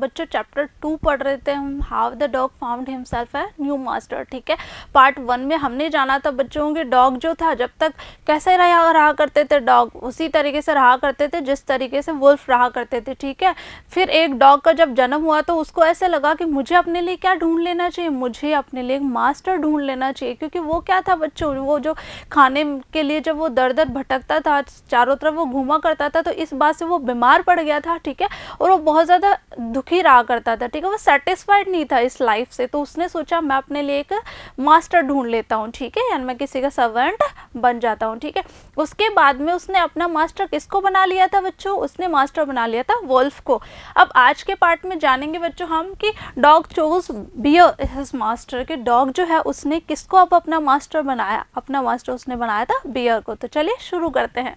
बच्चों chapter two पढ़ रहे थे हम how the dog found himself है न्यू मास्टर ठीक है पार्ट वन में हमने जाना था बच्चों के डॉग जो था जब तक कैसे रहा रहा करते थे डॉग उसी तरीके से रहा करते थे जिस तरीके से वुल्फ रहा करते थे ठीक है फिर एक डॉग का जब जन्म हुआ तो उसको ऐसे लगा कि मुझे अपने लिए क्या ढूंढ लेना चाहिए मुझे अपने लिए मास्टर ढूंढ लेना चाहिए क्योंकि वो क्या था बच्चों वो जो खाने के लिए जब वो दर दर भटकता था चारों तरफ वो घूमा करता था तो इस बात से वो बीमार पड़ गया था ठीक है और वो बहुत ज़्यादा दुखी रहा करता था ठीक है वो सेटिस्फाइड नहीं था इस लाइफ से तो उसने सोचा मैं अपने लिए एक मास्टर ढूंढ लेता हूँ ठीक है यानी मैं किसी का सर्वेंट बन जाता हूँ ठीक है उसके बाद में उसने अपना मास्टर किसको बना लिया था बच्चों उसने मास्टर बना लिया था वोल्फ को अब आज के पार्ट में जानेंगे बच्चों हम कि dog chose bear his master के डॉग जो है उसने किसको अब अपना मास्टर बनाया अपना मास्टर उसने बनाया था बियर को तो चलिए शुरू करते हैं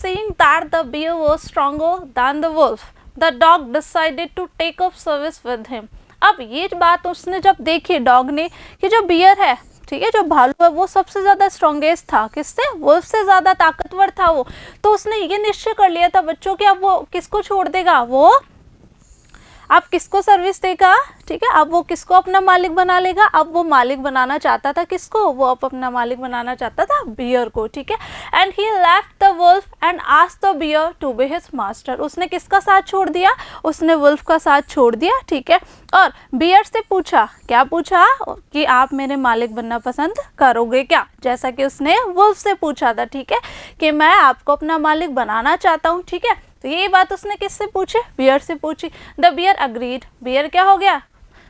Seeing that the bear was stronger than the wolf, the dog decided to take up service with him अब ये बात उसने जब देखी डॉग ने कि जो बियर है ठीक है जो भालू है वो सबसे ज़्यादा स्ट्रॉन्गेस्ट था किससे वो से ज़्यादा ताकतवर था वो तो उसने ये निश्चय कर लिया था बच्चों कि अब वो किसको छोड़ देगा वो आप किसको सर्विस देगा ठीक है अब वो किसको अपना मालिक बना लेगा अब वो मालिक बनाना चाहता था किसको वो अब अपना मालिक बनाना चाहता था बियर को ठीक है and he left the wolf and आज the bear to be his master उसने किसका साथ छोड़ दिया उसने वुल्फ का साथ छोड़ दिया ठीक है और बियर से पूछा क्या पूछा कि आप मेरे मालिक बनना पसंद करोगे क्या जैसा कि उसने वुल्फ से पूछा था ठीक है कि मैं आपको अपना मालिक बनाना चाहता हूँ ठीक है तो ये बात उसने किससे पूछी बियर से पूछी द बियर अग्रीड बियर क्या हो गया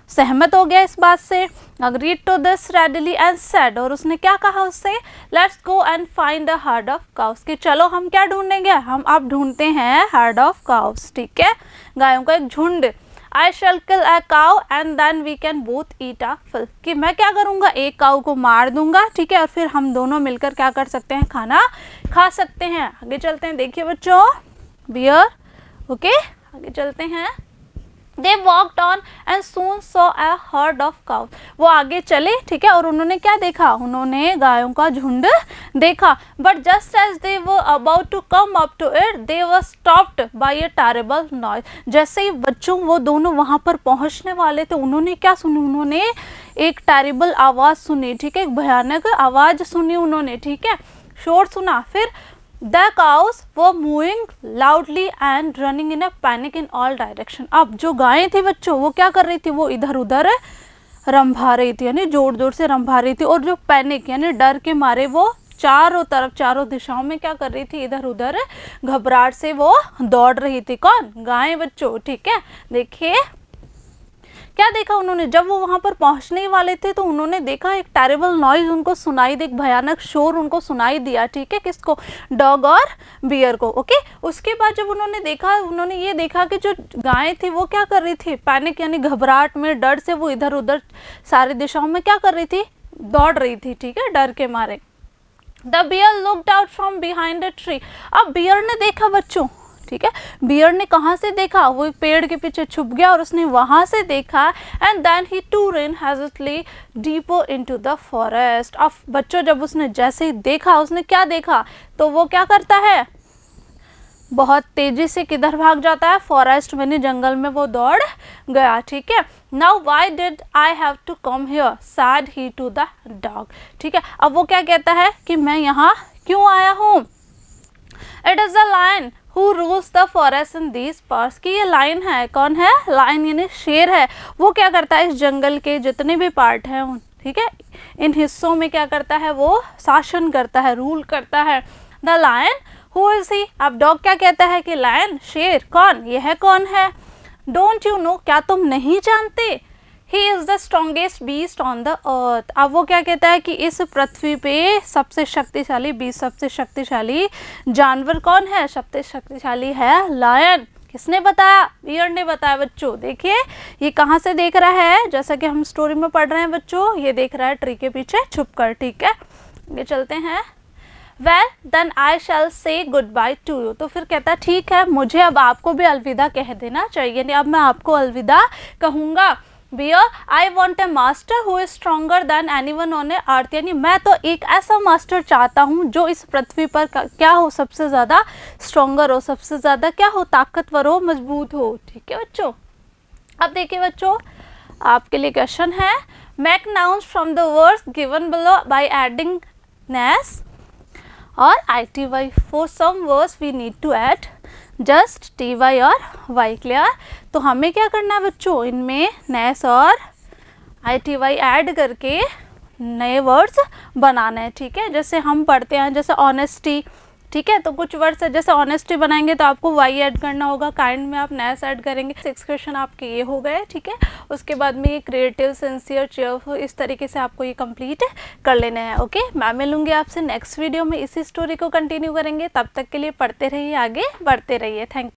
सहमत हो गया इस बात से agreed to this readily and said और उसने क्या कहा उससे let's go and find the herd of cows कि चलो हम क्या ढूंढेंगे हम अब ढूंढते हैं हार्ड ऑफ काउस ठीक है गायों का एक झुंड I shall kill a cow and then we can both eat a fill कि मैं क्या करूँगा एक काउ को मार दूंगा ठीक है और फिर हम दोनों मिलकर क्या कर सकते हैं खाना खा सकते हैं आगे चलते हैं देखिए बच्चों बियर ओके आगे चलते हैं they walked on and soon saw a herd of cow वो आगे चले ठीक है और उन्होंने क्या देखा उन्होंने गायों का झुंड देखा but just as they were about to come up to it they were stopped by a terrible noise जैसे ही बच्चों वो दोनों वहाँ पर पहुँचने वाले थे उन्होंने क्या सुनी उन्होंने एक टेरेबल आवाज़ सुनी ठीक है एक भयानक आवाज़ सुनी उन्होंने ठीक है शोर सुना फिर the cows were moving loudly and running in a panic in all direction अब जो गायें थी बच्चों वो क्या कर रही थी वो इधर उधर रंभा रही थी यानी जोर जोर से रंभा रही थी और जो पैनिक यानी डर के मारे वो चारों तरफ चारों दिशाओं में क्या कर रही थी इधर उधर घबराहट से वो दौड़ रही थी कौन गायें बच्चों ठीक है देखिए क्या देखा उन्होंने जब वो वहाँ पर पहुँचने वाले थे तो उन्होंने देखा एक टेरेबल नॉइज उनको सुनाई दी भयानक शोर उनको सुनाई दिया ठीक है किसको डॉग और बियर को ओके उसके बाद जब उन्होंने देखा उन्होंने ये देखा कि जो गायें थी वो क्या कर रही थी पैनिक यानी घबराहट में डर से वो इधर उधर सारी दिशाओं में क्या कर रही थी दौड़ रही थी ठीक है डर के मारे the bear looked out from behind a tree अब बियर ने देखा बच्चों ठीक है बियर ने कहाँ से देखा वो पेड़ के पीछे छुप गया और उसने वहाँ से देखा and then he too ran hastily deep into the forest अब बच्चों जब उसने जैसे ही देखा उसने क्या देखा तो वो क्या करता है बहुत तेजी से किधर भाग जाता है फॉरेस्ट में जंगल में वो दौड़ गया ठीक है now why did I have to come here said he to the dog ठीक है अब वो क्या कहता है कि मैं यहाँ क्यों आया हूँ it is a lion who rules the forest in these parts की ये लाइन है कौन है लाइन यानी शेर है वो क्या करता है इस जंगल के जितने भी पार्ट हैं उन ठीक है इन हिस्सों में क्या करता है वो शासन करता है रूल करता है the lion who is he अब डॉग क्या कहता है कि लाइन शेर कौन यह कौन है डोंट यू नो क्या तुम नहीं जानते he is the strongest beast on the earth अब वो क्या कहता है कि इस पृथ्वी पे सबसे शक्तिशाली बीस सबसे शक्तिशाली जानवर कौन है सबसे शक्तिशाली है लायन किसने बताया बियर ने बताया बच्चों देखिए ये कहाँ से देख रहा है जैसा कि हम स्टोरी में पढ़ रहे हैं बच्चों ये देख रहा है ट्री के पीछे छुप कर ठीक है ये चलते हैं वेल देन आई शैल से गुड बाय टू यू तो फिर कहता ठीक है मुझे अब आपको भी अलविदा कह देना चाहिए नहीं अब मैं आपको अलविदा कहूँगा bear I want a master who is stronger than any one on a earth यानी मैं तो एक ऐसा मास्टर चाहता हूँ जो इस पृथ्वी पर क्या हो सबसे ज़्यादा स्ट्रॉन्गर हो सबसे ज़्यादा क्या हो ताकतवर हो मजबूत हो ठीक है बच्चों अब देखिए बच्चों आपके लिए क्वेश्चन है make nouns from the words given below by adding ness और I T Y for some words we need to add just T Y और वाई क्लियर तो हमें क्या करना है बच्चों इनमें नेस और वाई एड करके नए वर्ड्स बनाना है ठीक है जैसे हम पढ़ते हैं जैसे ऑनेस्टी ठीक है तो कुछ वर्ड्स जैसे ऑनेस्टी बनाएंगे तो आपको वाई ऐड करना होगा काइंड में आप नैस ऐड करेंगे सिक्स क्वेश्चन आपके ये हो गए ठीक है उसके बाद में ये क्रिएटिव सिंसियर चेयरफुल इस तरीके से आपको ये कंप्लीट कर लेना है ओके मैं मिलूंगी आपसे नेक्स्ट वीडियो में इसी स्टोरी को कंटिन्यू करेंगे तब तक के लिए पढ़ते रहिए आगे बढ़ते रहिए थैंक